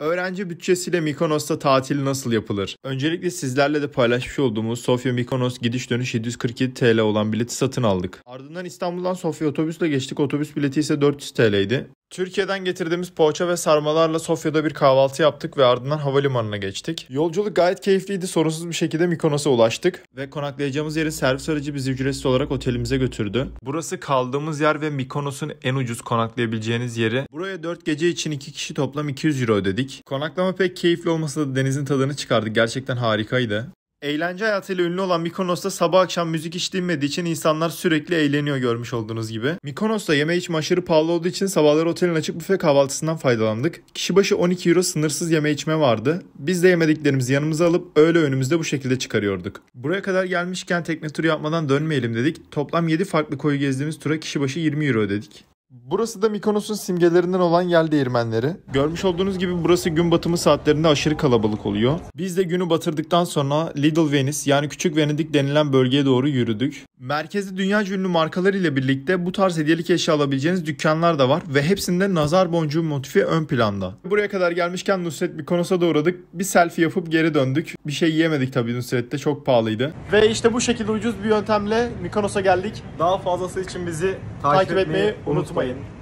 Öğrenci bütçesiyle Mikonos'ta tatil nasıl yapılır? Öncelikle sizlerle de paylaşmış olduğumuz Sofya Mikonos gidiş dönüş 747 TL olan bileti satın aldık. Ardından İstanbul'dan Sofya otobüsle geçtik. Otobüs bileti ise 400 TL'ydi. Türkiye'den getirdiğimiz poğaça ve sarmalarla Sofya'da bir kahvaltı yaptık ve ardından havalimanına geçtik. Yolculuk gayet keyifliydi. Sorunsuz bir şekilde Mikonos'a ulaştık. Ve konaklayacağımız yerin servis aracı bizi ücretsiz olarak otelimize götürdü. Burası kaldığımız yer ve Mikonos'un en ucuz konaklayabileceğiniz yeri. Buraya 4 gece için 2 kişi toplam 200 euro ödedik. Konaklama pek keyifli olmasa da denizin tadını çıkardık. Gerçekten harikaydı. Eğlence hayatıyla ünlü olan Mikonos'ta sabah akşam müzik hiç dinmediği için insanlar sürekli eğleniyor görmüş olduğunuz gibi. Mikonos'ta yeme içme aşırı pahalı olduğu için sabahları otelin açık büfe kahvaltısından faydalandık. Kişi başı 12 euro sınırsız yeme içme vardı. Biz de yemediklerimizi yanımıza alıp öğle önümüzde bu şekilde çıkarıyorduk. Buraya kadar gelmişken tekne turu yapmadan dönmeyelim dedik. Toplam 7 farklı koyu gezdiğimiz tura kişi başı 20 euro ödedik. Burası da Mikonos'un simgelerinden olan yel değirmenleri. Görmüş olduğunuz gibi burası gün batımı saatlerinde aşırı kalabalık oluyor. Biz de günü batırdıktan sonra Little Venice yani Küçük Venedik denilen bölgeye doğru yürüdük. Merkezde dünya ünlü markalar ile birlikte bu tarz hediyelik eşya alabileceğiniz dükkanlar da var ve hepsinde nazar boncuğu motifi ön planda. Buraya kadar gelmişken Nusret Mikonos'a da uğradık. Bir selfie yapıp geri döndük. Bir şey yiyemedik tabii Nusret'te çok pahalıydı. Ve işte bu şekilde ucuz bir yöntemle Mikonos'a geldik. Daha fazlası için bizi takip etmeyi unutmayın.